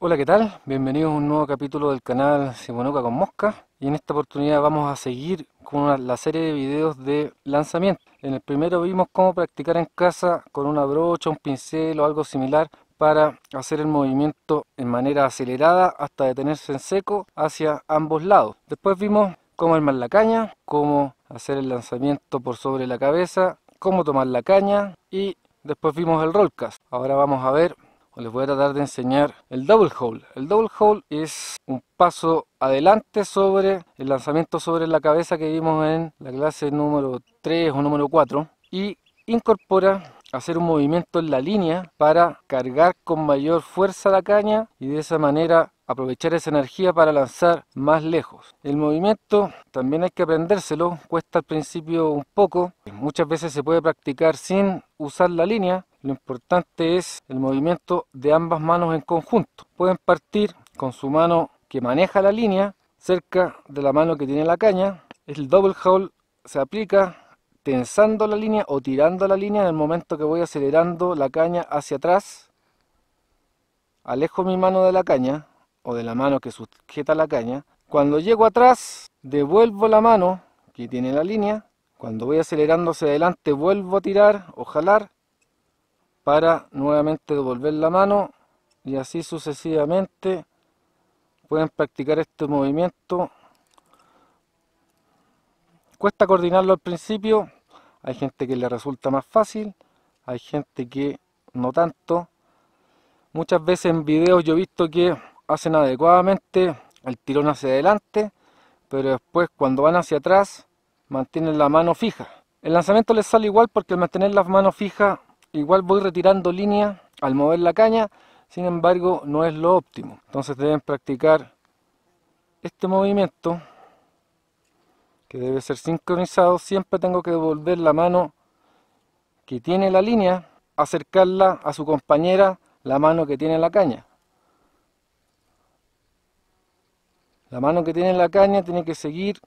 Hola, ¿qué tal? Bienvenidos a un nuevo capítulo del canal Simonuca con Mosca. Y en esta oportunidad vamos a seguir con la serie de videos de lanzamiento. En el primero vimos cómo practicar en casa con una brocha, un pincel o algo similar para hacer el movimiento en manera acelerada hasta detenerse en seco hacia ambos lados. Después vimos cómo armar la caña, cómo hacer el lanzamiento por sobre la cabeza, cómo tomar la caña y después vimos el rollcast. Ahora vamos a ver les voy a tratar de enseñar el double hole. El double hole es un paso adelante sobre el lanzamiento sobre la cabeza que vimos en la clase número 3 o número 4 y incorpora hacer un movimiento en la línea para cargar con mayor fuerza la caña y de esa manera aprovechar esa energía para lanzar más lejos. El movimiento también hay que aprendérselo, cuesta al principio un poco, muchas veces se puede practicar sin usar la línea, lo importante es el movimiento de ambas manos en conjunto. Pueden partir con su mano que maneja la línea cerca de la mano que tiene la caña. El double haul se aplica tensando la línea o tirando la línea en el momento que voy acelerando la caña hacia atrás. Alejo mi mano de la caña o de la mano que sujeta la caña. Cuando llego atrás, devuelvo la mano que tiene la línea. Cuando voy acelerando hacia adelante, vuelvo a tirar o jalar para nuevamente devolver la mano y así sucesivamente pueden practicar este movimiento cuesta coordinarlo al principio hay gente que le resulta más fácil hay gente que no tanto muchas veces en videos yo he visto que hacen adecuadamente el tirón hacia adelante pero después cuando van hacia atrás mantienen la mano fija el lanzamiento les sale igual porque al mantener las manos fija Igual voy retirando línea al mover la caña, sin embargo no es lo óptimo. Entonces deben practicar este movimiento que debe ser sincronizado. Siempre tengo que devolver la mano que tiene la línea, acercarla a su compañera, la mano que tiene la caña. La mano que tiene la caña tiene que seguir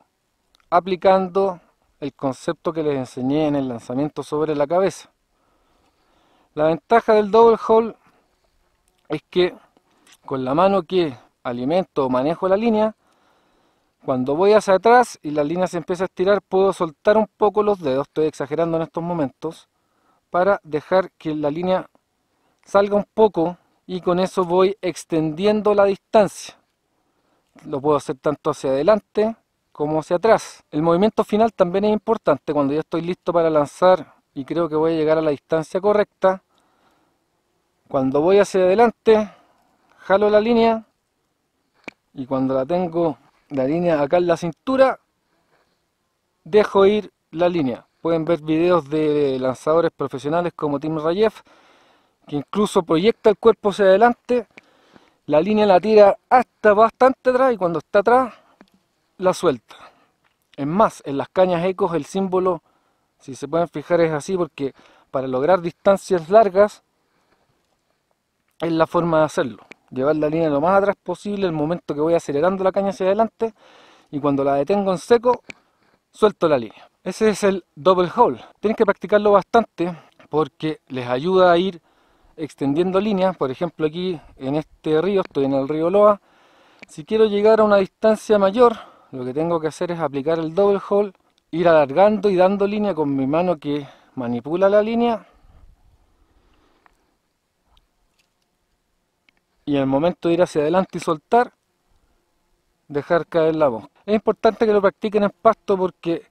aplicando el concepto que les enseñé en el lanzamiento sobre la cabeza. La ventaja del double hole es que con la mano que alimento o manejo la línea, cuando voy hacia atrás y la línea se empieza a estirar, puedo soltar un poco los dedos, estoy exagerando en estos momentos, para dejar que la línea salga un poco y con eso voy extendiendo la distancia. Lo puedo hacer tanto hacia adelante como hacia atrás. El movimiento final también es importante cuando ya estoy listo para lanzar y creo que voy a llegar a la distancia correcta. Cuando voy hacia adelante, jalo la línea y cuando la tengo la línea acá en la cintura, dejo ir la línea. Pueden ver videos de lanzadores profesionales como Tim Rayef que incluso proyecta el cuerpo hacia adelante, la línea la tira hasta bastante atrás y cuando está atrás, la suelta. Es más, en las cañas ecos el símbolo si se pueden fijar es así porque para lograr distancias largas es la forma de hacerlo. Llevar la línea lo más atrás posible, el momento que voy acelerando la caña hacia adelante y cuando la detengo en seco, suelto la línea. Ese es el double hole. Tienen que practicarlo bastante porque les ayuda a ir extendiendo líneas. Por ejemplo, aquí en este río, estoy en el río Loa. Si quiero llegar a una distancia mayor, lo que tengo que hacer es aplicar el double hole ir alargando y dando línea con mi mano que manipula la línea y en el momento de ir hacia adelante y soltar dejar caer la voz es importante que lo practiquen en pasto porque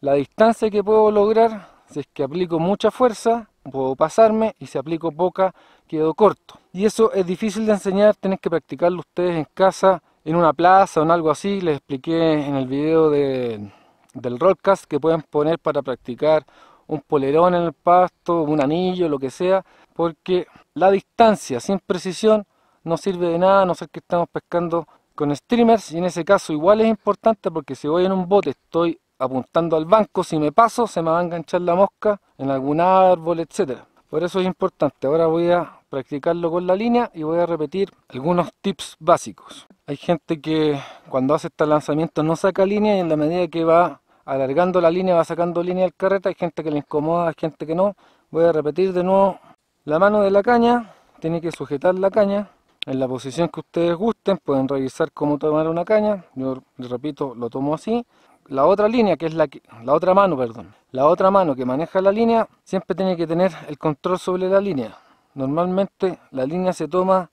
la distancia que puedo lograr si es que aplico mucha fuerza puedo pasarme y si aplico poca quedo corto y eso es difícil de enseñar tenés que practicarlo ustedes en casa en una plaza o en algo así les expliqué en el video de del rollcast que pueden poner para practicar un polerón en el pasto, un anillo, lo que sea, porque la distancia sin precisión no sirve de nada a no ser que estamos pescando con streamers y en ese caso igual es importante porque si voy en un bote estoy apuntando al banco, si me paso se me va a enganchar la mosca en algún árbol, etcétera. Por eso es importante. Ahora voy a practicarlo con la línea y voy a repetir algunos tips básicos. Hay gente que cuando hace este lanzamiento no saca línea y en la medida que va alargando la línea, va sacando línea al carrete, hay gente que le incomoda, hay gente que no. Voy a repetir de nuevo, la mano de la caña, tiene que sujetar la caña en la posición que ustedes gusten, pueden revisar cómo tomar una caña, yo les repito, lo tomo así. La otra línea, que es la, la otra mano, perdón, la otra mano que maneja la línea, siempre tiene que tener el control sobre la línea. Normalmente la línea se toma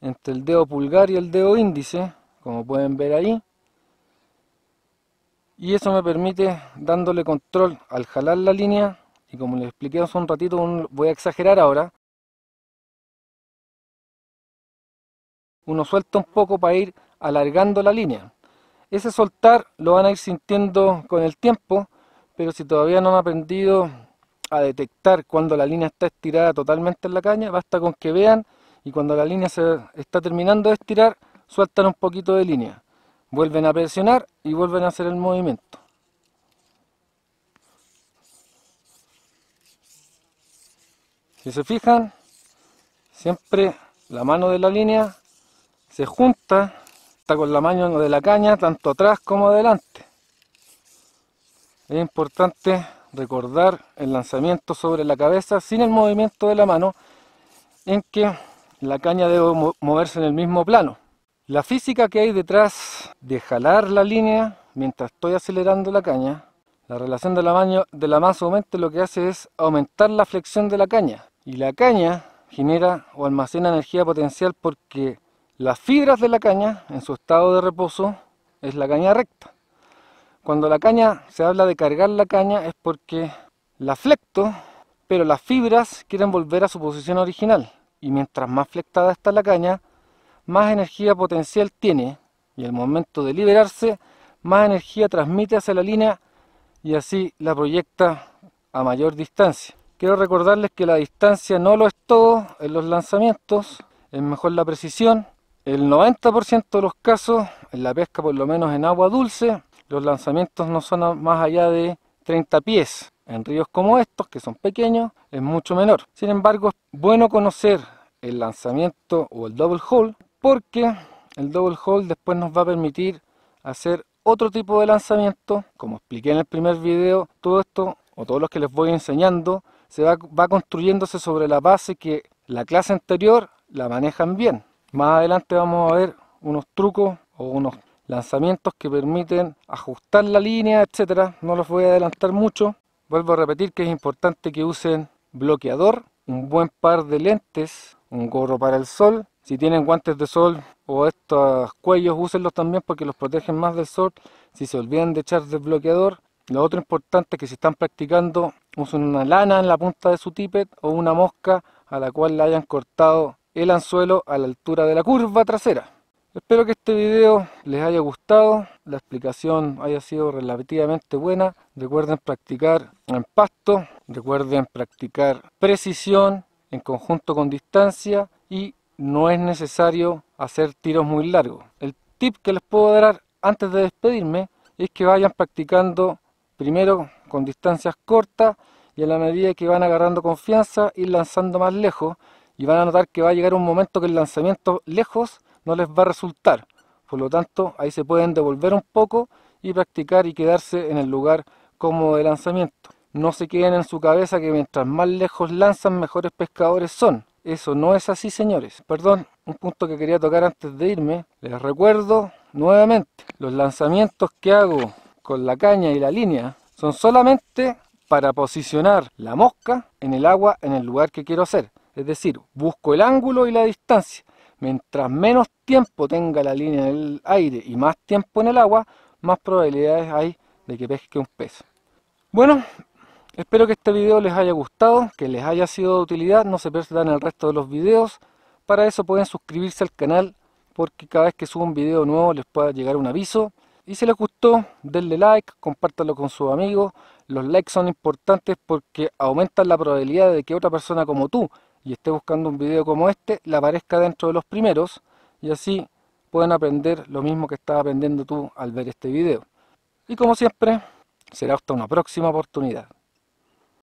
entre el dedo pulgar y el dedo índice, como pueden ver ahí, y eso me permite dándole control al jalar la línea y como les expliqué hace un ratito voy a exagerar ahora uno suelta un poco para ir alargando la línea ese soltar lo van a ir sintiendo con el tiempo pero si todavía no han aprendido a detectar cuando la línea está estirada totalmente en la caña basta con que vean y cuando la línea se está terminando de estirar sueltan un poquito de línea vuelven a presionar y vuelven a hacer el movimiento. Si se fijan, siempre la mano de la línea se junta, está con la mano de la caña, tanto atrás como adelante. Es importante recordar el lanzamiento sobre la cabeza sin el movimiento de la mano, en que la caña debe moverse en el mismo plano. La física que hay detrás de jalar la línea mientras estoy acelerando la caña, la relación de la, de la masa aumenta lo que hace es aumentar la flexión de la caña. Y la caña genera o almacena energía potencial porque las fibras de la caña, en su estado de reposo, es la caña recta. Cuando la caña se habla de cargar la caña es porque la flecto, pero las fibras quieren volver a su posición original. Y mientras más flectada está la caña, más energía potencial tiene y el momento de liberarse, más energía transmite hacia la línea y así la proyecta a mayor distancia. Quiero recordarles que la distancia no lo es todo en los lanzamientos, es mejor la precisión. El 90% de los casos, en la pesca por lo menos en agua dulce, los lanzamientos no son más allá de 30 pies. En ríos como estos, que son pequeños, es mucho menor. Sin embargo, es bueno conocer el lanzamiento o el double hole porque el double hole después nos va a permitir hacer otro tipo de lanzamiento como expliqué en el primer video todo esto o todos los que les voy enseñando se va, va construyéndose sobre la base que la clase anterior la manejan bien más adelante vamos a ver unos trucos o unos lanzamientos que permiten ajustar la línea, etcétera. No los voy a adelantar mucho. Vuelvo a repetir que es importante que usen bloqueador, un buen par de lentes, un gorro para el sol si tienen guantes de sol o estos cuellos, úsenlos también porque los protegen más del sol. Si se olvidan de echar desbloqueador, lo otro importante es que si están practicando, usen una lana en la punta de su tippet o una mosca a la cual le hayan cortado el anzuelo a la altura de la curva trasera. Espero que este video les haya gustado, la explicación haya sido relativamente buena. Recuerden practicar en pasto, recuerden practicar precisión en conjunto con distancia y no es necesario hacer tiros muy largos. El tip que les puedo dar antes de despedirme es que vayan practicando primero con distancias cortas y a la medida que van agarrando confianza ir lanzando más lejos y van a notar que va a llegar un momento que el lanzamiento lejos no les va a resultar. Por lo tanto, ahí se pueden devolver un poco y practicar y quedarse en el lugar cómodo de lanzamiento. No se queden en su cabeza que mientras más lejos lanzan, mejores pescadores son. Eso no es así, señores. Perdón, un punto que quería tocar antes de irme. Les recuerdo nuevamente, los lanzamientos que hago con la caña y la línea son solamente para posicionar la mosca en el agua en el lugar que quiero hacer. Es decir, busco el ángulo y la distancia. Mientras menos tiempo tenga la línea en el aire y más tiempo en el agua, más probabilidades hay de que pesque un pez. Bueno, Espero que este video les haya gustado, que les haya sido de utilidad, no se pierdan el resto de los videos. Para eso pueden suscribirse al canal porque cada vez que subo un video nuevo les pueda llegar un aviso. Y si les gustó, denle like, compártanlo con sus amigos. Los likes son importantes porque aumentan la probabilidad de que otra persona como tú y esté buscando un video como este, la aparezca dentro de los primeros y así pueden aprender lo mismo que estás aprendiendo tú al ver este video. Y como siempre, será hasta una próxima oportunidad.